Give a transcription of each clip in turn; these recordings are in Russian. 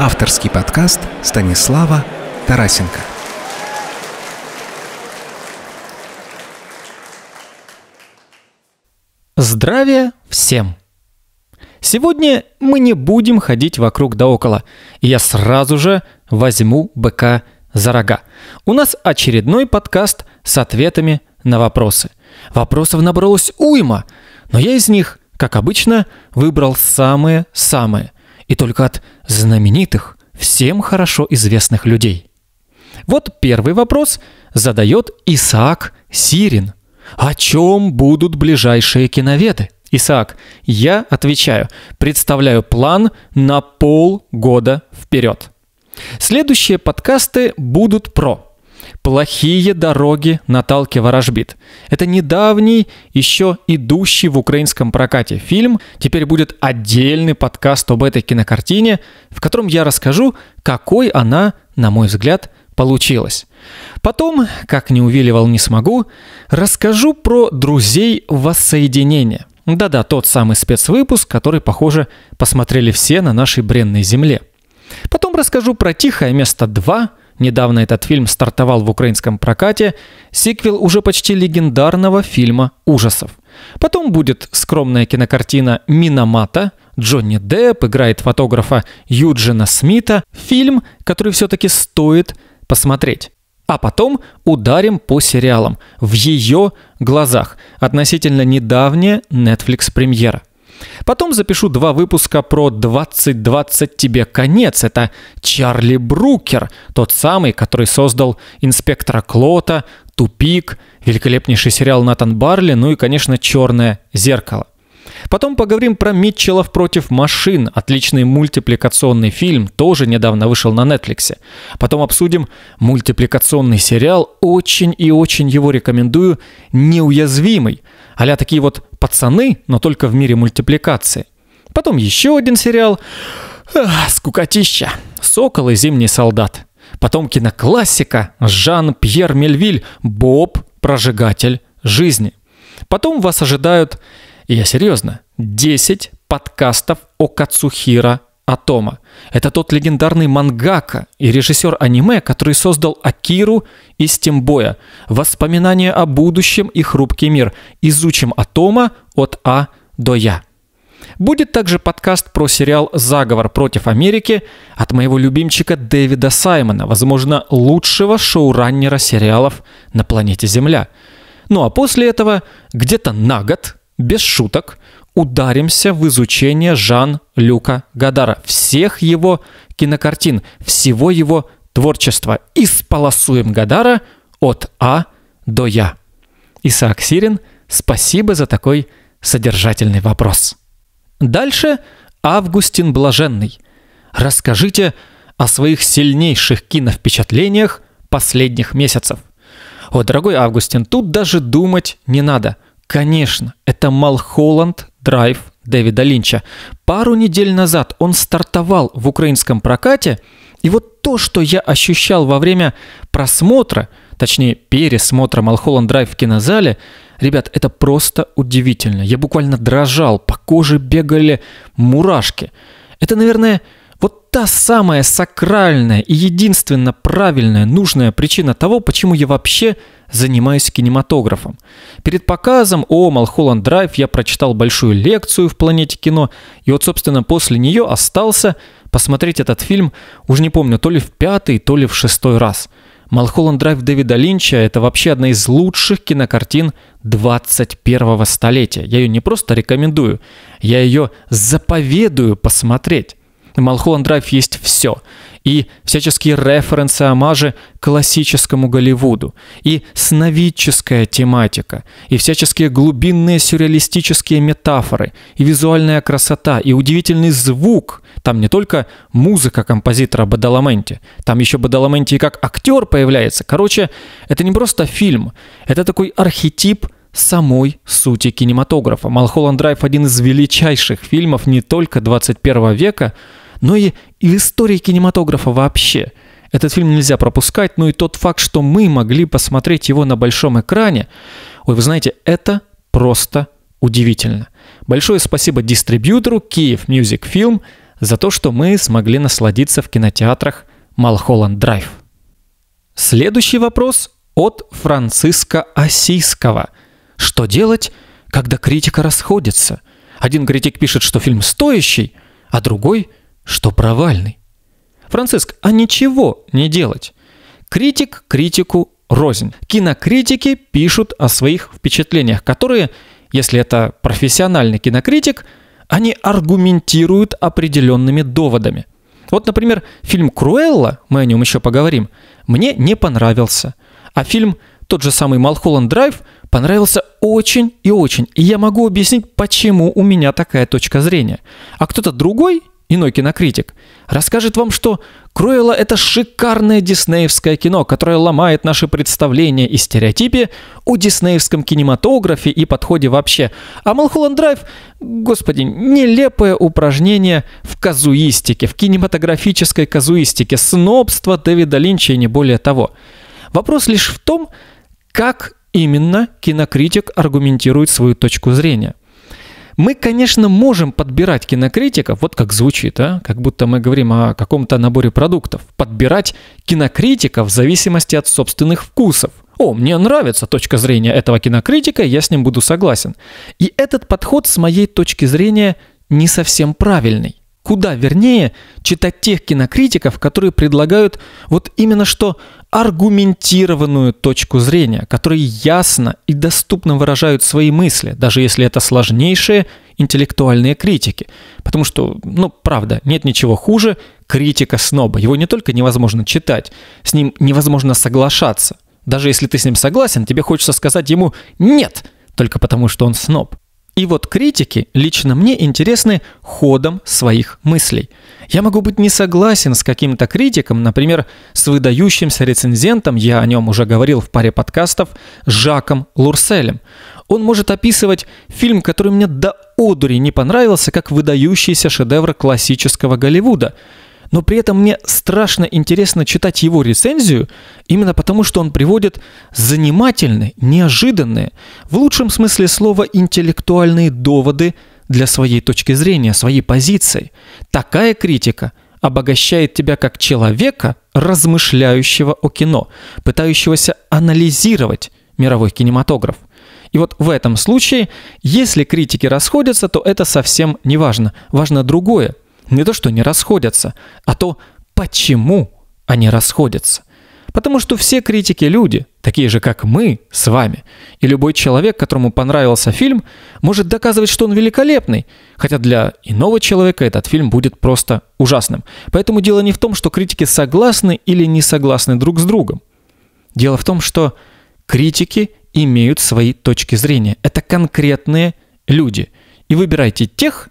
Авторский подкаст Станислава Тарасенко. Здравия всем! Сегодня мы не будем ходить вокруг да около, и я сразу же возьму быка за рога. У нас очередной подкаст с ответами на вопросы. Вопросов набралось уйма, но я из них, как обычно, выбрал самые-самые – и только от знаменитых, всем хорошо известных людей. Вот первый вопрос задает Исаак Сирин. О чем будут ближайшие киноведы? Исаак, я отвечаю, представляю план на полгода вперед. Следующие подкасты будут про «Плохие дороги» на талке Ворожбит. Это недавний, еще идущий в украинском прокате фильм. Теперь будет отдельный подкаст об этой кинокартине, в котором я расскажу, какой она, на мой взгляд, получилась. Потом, как не увиливал не смогу, расскажу про «Друзей воссоединения». Да-да, тот самый спецвыпуск, который, похоже, посмотрели все на нашей бренной земле. Потом расскажу про «Тихое место 2», Недавно этот фильм стартовал в украинском прокате, сиквел уже почти легендарного фильма ужасов. Потом будет скромная кинокартина «Миномата», Джонни Депп играет фотографа Юджина Смита, фильм, который все-таки стоит посмотреть. А потом ударим по сериалам в ее глазах, относительно недавняя Netflix премьера – Потом запишу два выпуска про 2020 тебе конец. Это Чарли Брукер, тот самый, который создал инспектора Клота, Тупик, великолепнейший сериал Натан Барли, ну и, конечно, Черное зеркало. Потом поговорим про Митчеллов против машин, отличный мультипликационный фильм, тоже недавно вышел на Netflix. Потом обсудим мультипликационный сериал, очень и очень его рекомендую, «Неуязвимый», а такие вот пацаны, но только в мире мультипликации. Потом еще один сериал. Эх, скукотища. «Сокол и зимний солдат». Потом киноклассика Жан-Пьер Мельвиль «Боб. Прожигатель жизни». Потом вас ожидают, я серьезно, 10 подкастов о Кацухира Атома. Это тот легендарный мангака и режиссер аниме, который создал Акиру и Стимбоя. Воспоминания о будущем и хрупкий мир. Изучим Атома от А до Я. Будет также подкаст про сериал «Заговор против Америки» от моего любимчика Дэвида Саймона, возможно, лучшего шоураннера сериалов на планете Земля. Ну а после этого, где-то на год, без шуток – ударимся в изучение Жан-Люка Гадара, всех его кинокартин, всего его творчества. и сполосуем Гадара от А до Я. Исаак Сирин, спасибо за такой содержательный вопрос. Дальше Августин Блаженный. Расскажите о своих сильнейших киновпечатлениях последних месяцев. О, дорогой Августин, тут даже думать не надо – Конечно, это Малхолланд Драйв Дэвида Линча. Пару недель назад он стартовал в украинском прокате, и вот то, что я ощущал во время просмотра, точнее пересмотра Малхолланд Драйв в кинозале, ребят, это просто удивительно. Я буквально дрожал, по коже бегали мурашки. Это, наверное, вот та самая сакральная и единственно правильная, нужная причина того, почему я вообще занимаюсь кинематографом. Перед показом о Малхолланд Драйв я прочитал большую лекцию в «Планете кино», и вот, собственно, после нее остался посмотреть этот фильм, уж не помню, то ли в пятый, то ли в шестой раз. «Малхолланд Драйв» Дэвида Линча – это вообще одна из лучших кинокартин 21-го столетия. Я ее не просто рекомендую, я ее заповедую посмотреть. На Малхолланд Драйв есть все. И всяческие референсы, амажи классическому Голливуду, и сновидческая тематика, и всяческие глубинные сюрреалистические метафоры, и визуальная красота, и удивительный звук. Там не только музыка композитора Бадаламенти, там еще Бадаламенти и как актер появляется. Короче, это не просто фильм, это такой архетип – самой сути кинематографа. «Малхолланд Драйв» — один из величайших фильмов не только 21 века, но и, и в истории кинематографа вообще. Этот фильм нельзя пропускать, но и тот факт, что мы могли посмотреть его на большом экране, ой, вы знаете, это просто удивительно. Большое спасибо дистрибьютору Киев Music Film за то, что мы смогли насладиться в кинотеатрах Малхолланд Драйв. Следующий вопрос от Франциска Осийского – что делать, когда критика расходится? Один критик пишет, что фильм стоящий, а другой, что провальный. Франциск, а ничего не делать. Критик критику рознь. Кинокритики пишут о своих впечатлениях, которые, если это профессиональный кинокритик, они аргументируют определенными доводами. Вот, например, фильм «Круэлла», мы о нем еще поговорим, мне не понравился. А фильм «Тот же самый Малхолланд Драйв» – понравился очень и очень. И я могу объяснить, почему у меня такая точка зрения. А кто-то другой, иной кинокритик, расскажет вам, что «Круэлла» — это шикарное диснеевское кино, которое ломает наши представления и стереотипы о диснеевском кинематографе и подходе вообще. А «Малхолланд Драйв» — господи, нелепое упражнение в казуистике, в кинематографической казуистике, снобство Дэвида Линча и не более того. Вопрос лишь в том, как Именно кинокритик аргументирует свою точку зрения. Мы, конечно, можем подбирать кинокритиков, вот как звучит, а? как будто мы говорим о каком-то наборе продуктов. Подбирать кинокритиков в зависимости от собственных вкусов. О, мне нравится точка зрения этого кинокритика, я с ним буду согласен. И этот подход с моей точки зрения не совсем правильный. Куда вернее читать тех кинокритиков, которые предлагают вот именно что аргументированную точку зрения, которые ясно и доступно выражают свои мысли, даже если это сложнейшие интеллектуальные критики. Потому что, ну, правда, нет ничего хуже критика сноба. Его не только невозможно читать, с ним невозможно соглашаться. Даже если ты с ним согласен, тебе хочется сказать ему «нет», только потому что он сноб. И вот критики лично мне интересны ходом своих мыслей. Я могу быть не согласен с каким-то критиком, например, с выдающимся рецензентом, я о нем уже говорил в паре подкастов, Жаком Лурселем. Он может описывать фильм, который мне до одури не понравился, как выдающийся шедевр классического Голливуда – но при этом мне страшно интересно читать его рецензию, именно потому что он приводит занимательные, неожиданные, в лучшем смысле слова интеллектуальные доводы для своей точки зрения, своей позиции. Такая критика обогащает тебя как человека, размышляющего о кино, пытающегося анализировать мировой кинематограф. И вот в этом случае, если критики расходятся, то это совсем не важно. Важно другое – не то что не расходятся, а то почему они расходятся. Потому что все критики люди, такие же, как мы с вами. И любой человек, которому понравился фильм, может доказывать, что он великолепный, хотя для иного человека этот фильм будет просто ужасным. Поэтому дело не в том, что критики согласны или не согласны друг с другом. Дело в том, что критики имеют свои точки зрения. Это конкретные люди. И выбирайте тех,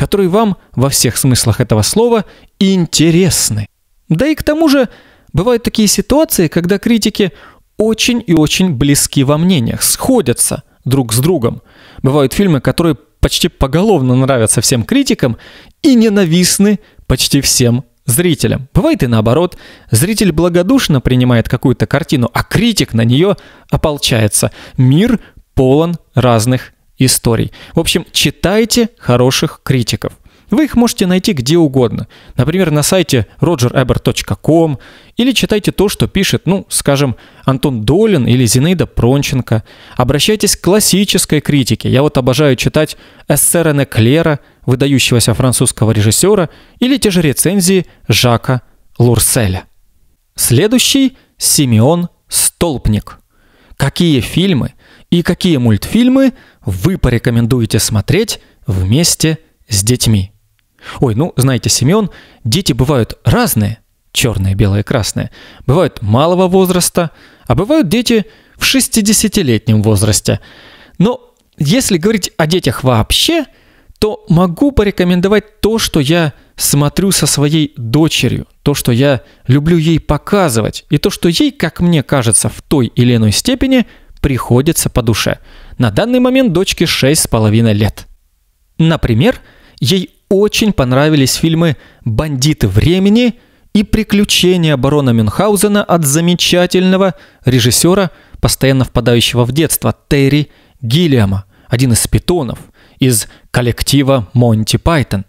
которые вам во всех смыслах этого слова интересны. Да и к тому же бывают такие ситуации, когда критики очень и очень близки во мнениях, сходятся друг с другом. Бывают фильмы, которые почти поголовно нравятся всем критикам и ненавистны почти всем зрителям. Бывает и наоборот. Зритель благодушно принимает какую-то картину, а критик на нее ополчается. Мир полон разных историй. В общем, читайте хороших критиков. Вы их можете найти где угодно. Например, на сайте rogerebert.com или читайте то, что пишет, ну, скажем, Антон Долин или Зинаида Пронченко. Обращайтесь к классической критике. Я вот обожаю читать эссе Рене Клера, выдающегося французского режиссера, или те же рецензии Жака Лурселя. Следующий – Симеон Столпник. Какие фильмы – и какие мультфильмы вы порекомендуете смотреть вместе с детьми. Ой, ну, знаете, Семен, дети бывают разные, черные, белые, красные. Бывают малого возраста, а бывают дети в 60-летнем возрасте. Но если говорить о детях вообще, то могу порекомендовать то, что я смотрю со своей дочерью, то, что я люблю ей показывать, и то, что ей, как мне кажется, в той или иной степени – приходится по душе. На данный момент дочке 6,5 лет. Например, ей очень понравились фильмы «Бандиты времени» и «Приключения барона Мюнхгаузена» от замечательного режиссера, постоянно впадающего в детство, Терри Гиллиама, один из питонов из коллектива «Монти Пайтон».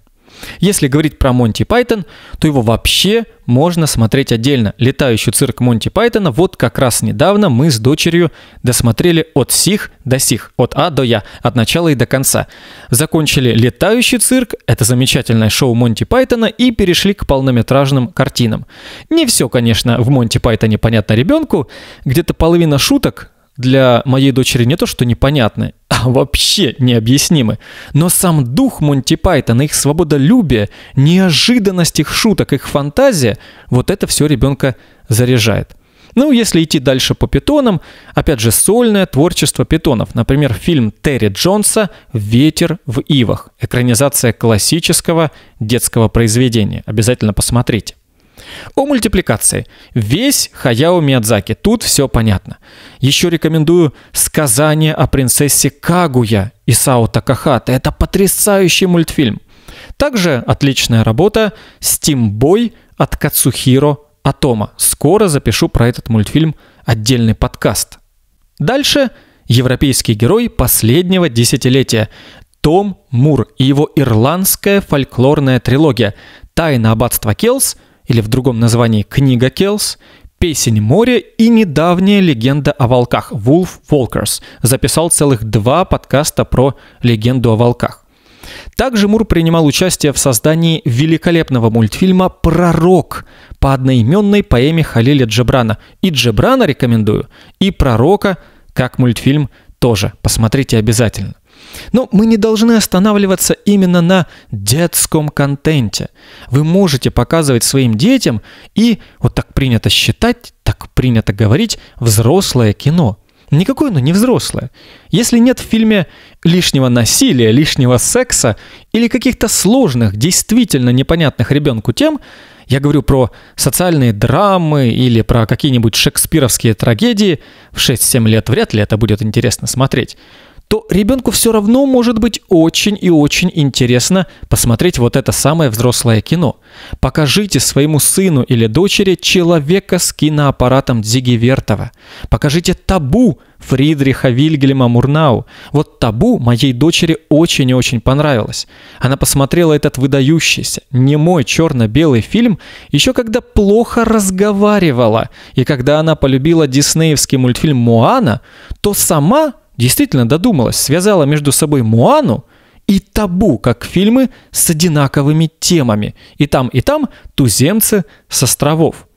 Если говорить про Монти Пайтон, то его вообще можно смотреть отдельно. «Летающий цирк Монти Пайтона» вот как раз недавно мы с дочерью досмотрели от сих до сих, от А до Я, от начала и до конца. Закончили «Летающий цирк», это замечательное шоу Монти Пайтона, и перешли к полнометражным картинам. Не все, конечно, в Монти Пайтоне понятно ребенку, где-то половина шуток, для моей дочери не то, что непонятны, а вообще необъяснимы. Но сам дух Монти Пайтона, их свободолюбие, неожиданность их шуток, их фантазия, вот это все ребенка заряжает. Ну, если идти дальше по питонам, опять же, сольное творчество питонов. Например, фильм Терри Джонса «Ветер в ивах». Экранизация классического детского произведения. Обязательно посмотрите. О мультипликации. Весь Хаяо Миядзаки, тут все понятно. Еще рекомендую «Сказание о принцессе Кагуя» Исао Такахата. Это потрясающий мультфильм. Также отличная работа «Стимбой» от Кацухиро Атома. Скоро запишу про этот мультфильм отдельный подкаст. Дальше «Европейский герой последнего десятилетия». Том Мур и его ирландская фольклорная трилогия «Тайна аббатства Келс», или в другом названии «Книга Келс», «Песень моря» и недавняя легенда о волках «Wolf Walkers». Записал целых два подкаста про легенду о волках. Также Мур принимал участие в создании великолепного мультфильма «Пророк» по одноименной поэме Халиля Джебрана. И Джебрана рекомендую, и «Пророка» как мультфильм тоже. Посмотрите обязательно. Но мы не должны останавливаться именно на детском контенте. Вы можете показывать своим детям и, вот так принято считать, так принято говорить, взрослое кино. Никакое но не взрослое. Если нет в фильме лишнего насилия, лишнего секса или каких-то сложных, действительно непонятных ребенку тем, я говорю про социальные драмы или про какие-нибудь шекспировские трагедии. В 6-7 лет вряд ли это будет интересно смотреть то ребенку все равно может быть очень и очень интересно посмотреть вот это самое взрослое кино. Покажите своему сыну или дочери человека с киноаппаратом Дзиги Вертова. Покажите табу Фридриха Вильгельма Мурнау. Вот табу моей дочери очень и очень понравилось. Она посмотрела этот выдающийся, немой черно-белый фильм, еще когда плохо разговаривала. И когда она полюбила диснеевский мультфильм «Моана», то сама действительно додумалась, связала между собой Муану и табу, как фильмы с одинаковыми темами. И там, и там туземцы с островов.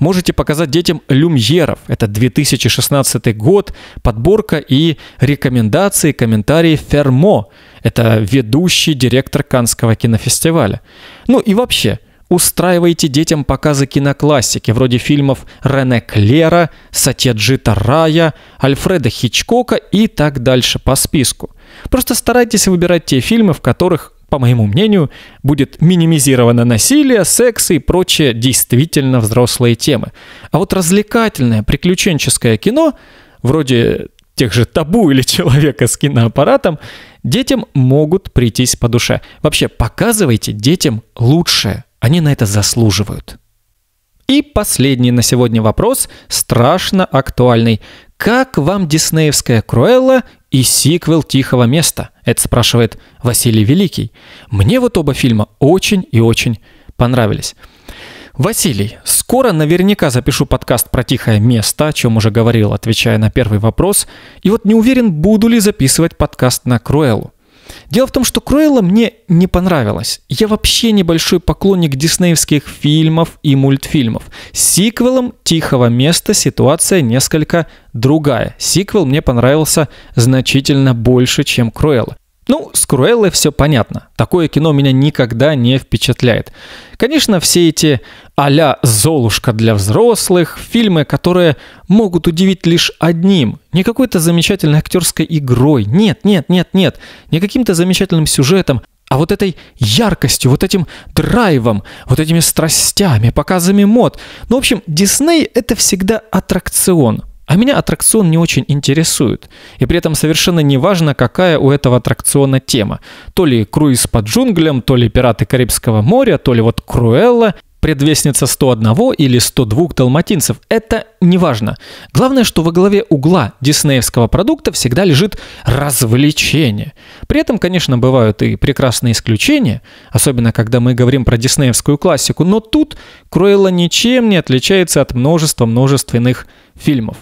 Можете показать детям «Люмьеров». Это 2016 год, подборка и рекомендации, комментарии Фермо. Это ведущий директор Канского кинофестиваля. Ну и вообще, Устраивайте детям показы киноклассики, вроде фильмов Рене Клера, Джита Рая, Альфреда Хичкока и так дальше по списку. Просто старайтесь выбирать те фильмы, в которых, по моему мнению, будет минимизировано насилие, секс и прочие действительно взрослые темы. А вот развлекательное, приключенческое кино, вроде тех же табу или человека с киноаппаратом, детям могут прийтись по душе. Вообще, показывайте детям лучшее. Они на это заслуживают. И последний на сегодня вопрос, страшно актуальный. Как вам диснеевская Круэлла и сиквел «Тихого места»? Это спрашивает Василий Великий. Мне вот оба фильма очень и очень понравились. Василий, скоро наверняка запишу подкаст про тихое место, о чем уже говорил, отвечая на первый вопрос. И вот не уверен, буду ли записывать подкаст на Круэллу. Дело в том, что Круэлла мне не понравилась. Я вообще небольшой поклонник диснеевских фильмов и мультфильмов. С сиквелом «Тихого места» ситуация несколько другая. Сиквел мне понравился значительно больше, чем Круэлла. Ну, с Круэллой все понятно. Такое кино меня никогда не впечатляет. Конечно, все эти а-ля «Золушка для взрослых», фильмы, которые могут удивить лишь одним. Не какой-то замечательной актерской игрой. Нет, нет, нет, нет. Не каким-то замечательным сюжетом, а вот этой яркостью, вот этим драйвом, вот этими страстями, показами мод. Ну, в общем, Дисней — это всегда аттракцион. А меня аттракцион не очень интересует. И при этом совершенно не важно, какая у этого аттракциона тема. То ли круиз под джунглям, то ли пираты Карибского моря, то ли вот Круэлла предвестница 101 или 102 далматинцев. Это не важно. Главное, что во главе угла диснеевского продукта всегда лежит развлечение. При этом, конечно, бывают и прекрасные исключения, особенно когда мы говорим про диснеевскую классику, но тут Круэлла ничем не отличается от множества множественных фильмов.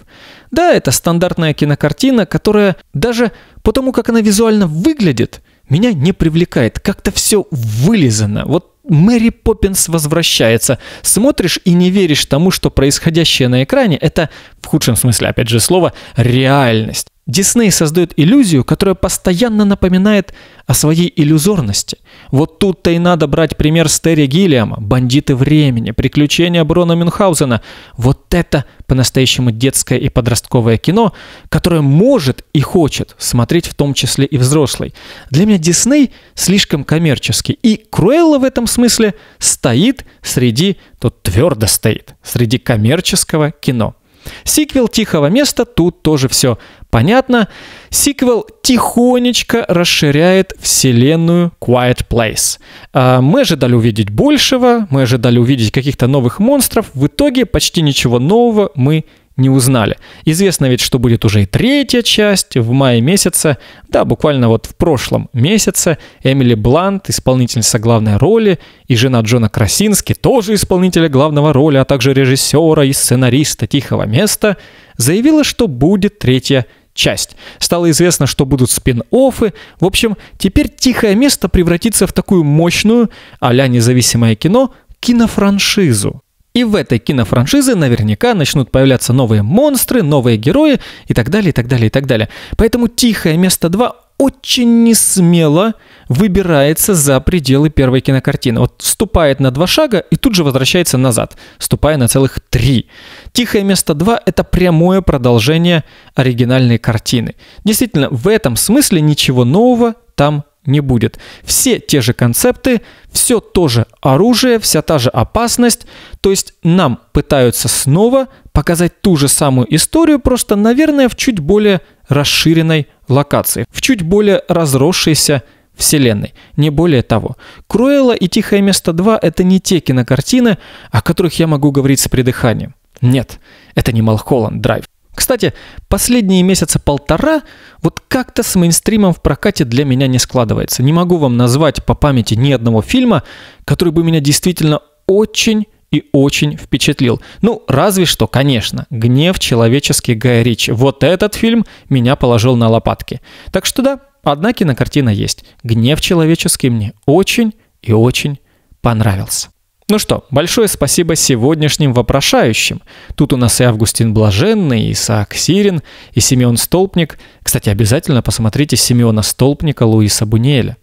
Да, это стандартная кинокартина, которая даже потому, как она визуально выглядит, меня не привлекает. Как-то все вылизано. Вот Мэри Поппинс возвращается. Смотришь и не веришь тому, что происходящее на экране — это, в худшем смысле, опять же, слово «реальность». Дисней создает иллюзию, которая постоянно напоминает о своей иллюзорности. Вот тут-то и надо брать пример с Терри Гиллиама, «Бандиты времени», «Приключения Брона Мюнхгаузена». Вот это по-настоящему детское и подростковое кино, которое может и хочет смотреть в том числе и взрослый. Для меня Дисней слишком коммерческий, и Круэлла в этом смысле стоит среди, то твердо стоит, среди коммерческого кино. Сиквел «Тихого места» тут тоже все понятно. Сиквел тихонечко расширяет вселенную Quiet Place. А, мы ожидали увидеть большего, мы ожидали увидеть каких-то новых монстров. В итоге почти ничего нового мы не узнали. Известно ведь, что будет уже и третья часть в мае месяце. Да, буквально вот в прошлом месяце Эмили Блант, исполнительница главной роли, и жена Джона Красински, тоже исполнителя главного роли, а также режиссера и сценариста «Тихого места», заявила, что будет третья часть. Стало известно, что будут спин-оффы. В общем, теперь «Тихое место» превратится в такую мощную, а независимое кино, кинофраншизу. И в этой кинофраншизе наверняка начнут появляться новые монстры, новые герои и так далее, и так далее, и так далее. Поэтому «Тихое место 2» очень несмело выбирается за пределы первой кинокартины. Вот ступает на два шага и тут же возвращается назад, ступая на целых три. «Тихое место 2» — это прямое продолжение оригинальной картины. Действительно, в этом смысле ничего нового там не будет. Все те же концепты, все то же оружие, вся та же опасность. То есть нам пытаются снова показать ту же самую историю, просто, наверное, в чуть более расширенной локации, в чуть более разросшейся вселенной, не более того. Круэлла и Тихое место 2 это не те кинокартины, о которых я могу говорить с придыханием. Нет, это не Малхолланд Драйв. Кстати, последние месяца полтора вот как-то с мейнстримом в прокате для меня не складывается. Не могу вам назвать по памяти ни одного фильма, который бы меня действительно очень и очень впечатлил. Ну, разве что, конечно, «Гнев человеческий Гая Ричи». Вот этот фильм меня положил на лопатки. Так что да, одна кинокартина есть. «Гнев человеческий» мне очень и очень понравился. Ну что, большое спасибо сегодняшним вопрошающим. Тут у нас и Августин Блаженный, и Исаак Сирин, и Симеон Столпник. Кстати, обязательно посмотрите Симеона Столпника Луиса Буниэля.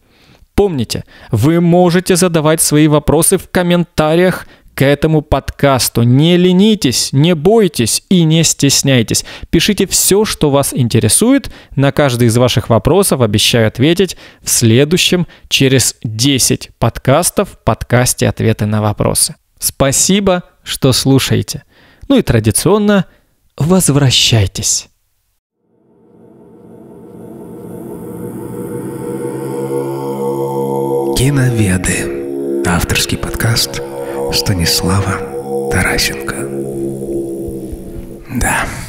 Помните, вы можете задавать свои вопросы в комментариях к этому подкасту. Не ленитесь, не бойтесь и не стесняйтесь. Пишите все, что вас интересует. На каждый из ваших вопросов обещаю ответить в следующем через 10 подкастов в подкасте «Ответы на вопросы». Спасибо, что слушаете. Ну и традиционно возвращайтесь. Киноведы. Авторский подкаст – Станислава Тарасенко. Да.